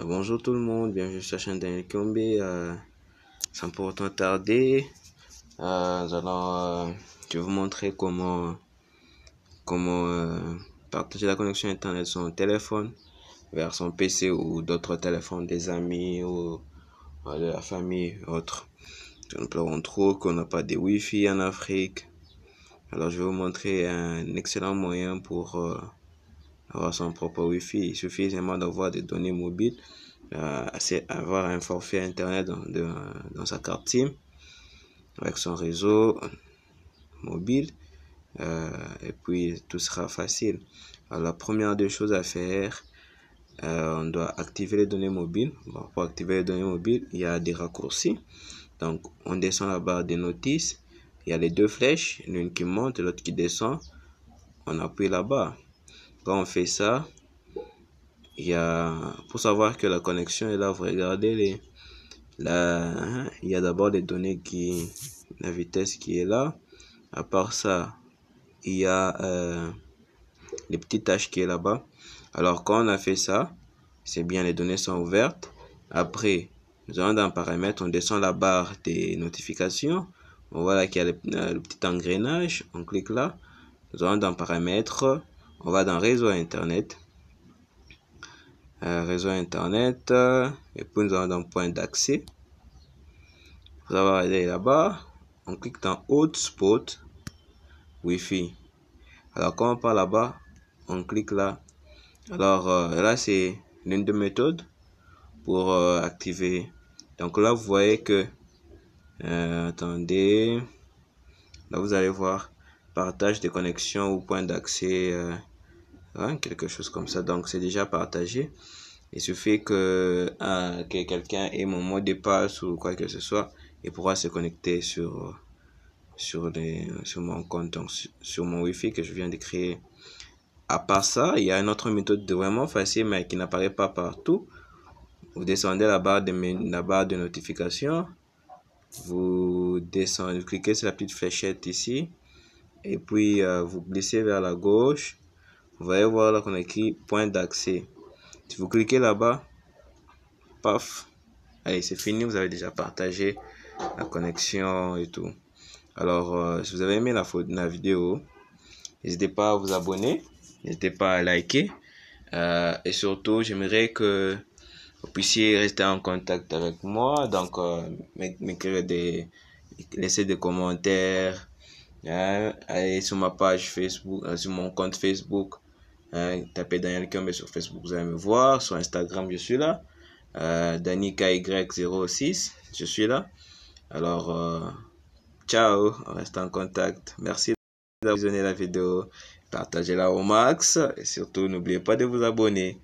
Euh, bonjour tout le monde, bienvenue sur la chaîne Daniel euh, sans pour autant tarder, euh, je vais vous montrer comment, comment partager la connexion internet de son téléphone vers son PC ou d'autres téléphones, des amis ou de la famille, autres. Nous pleurons trop qu'on n'a pas de Wi-Fi en Afrique. Alors je vais vous montrer un excellent moyen pour avoir son propre Wi-Fi. Il suffit d'avoir des données mobiles, c'est euh, avoir un forfait Internet dans, sa carte SIM, avec son réseau mobile, euh, et puis tout sera facile. Alors, la première des choses à faire, euh, on doit activer les données mobiles. pour activer les données mobiles, il y a des raccourcis. Donc, on descend la barre des notices. Il y a les deux flèches, l'une qui monte l'autre qui descend. On appuie la barre. Quand on fait ça, il y a, pour savoir que la connexion est là, vous regardez les, la, il y a d'abord les données qui, la vitesse qui est là. À part ça, il y a euh, les petites tâches qui est là-bas. Alors quand on a fait ça, c'est bien, les données sont ouvertes. Après, nous allons dans paramètres, on descend la barre des notifications. On voit là qu'il y a le, le, petit engrenage, on clique là. Nous allons dans paramètres, on va dans réseau internet euh, réseau internet euh, et puis nous allons dans point d'accès vous allez aller là bas on clique dans hotspot wifi alors quand on part là bas on clique là alors euh, là c'est l'une des méthodes pour activer donc là vous voyez que attendez là vous allez voir partage des connexions ou points d'accès, euh, hein, quelque chose comme ça. Donc c'est déjà partagé. Il suffit que, euh, que quelqu'un ait mon mot de passe ou quoi que ce soit et pourra se connecter sur, sur, les, sur mon compte, donc sur mon wifi que je viens de créer. À part ça, il y a une autre méthode vraiment facile mais qui n'apparaît pas partout. Vous descendez la barre de, la barre de notification. Vous descendez, vous cliquez sur la petite fléchette ici et puis euh, vous glissez vers la gauche. Vous allez voir là qu'on a écrit point d'accès. Si vous cliquez là-bas, paf, allez, c'est fini. Vous avez déjà partagé la connexion et tout. Alors, euh, si vous avez aimé la, vidéo, n'hésitez pas à vous abonner, n'hésitez pas à liker. Euh, et surtout, j'aimerais que vous puissiez rester en contact avec moi. Donc, m'écrire des, laisser des commentaires, et hein, sur ma page Facebook, euh, sur mon compte Facebook, hein, tapez Daniel Kembe sur Facebook, vous allez me voir. Sur Instagram, je suis là. Euh, 06 je suis là. Alors, euh, ciao, on reste en contact. Merci d'avoir visionné la vidéo. Partagez-la au max et surtout n'oubliez pas de vous abonner.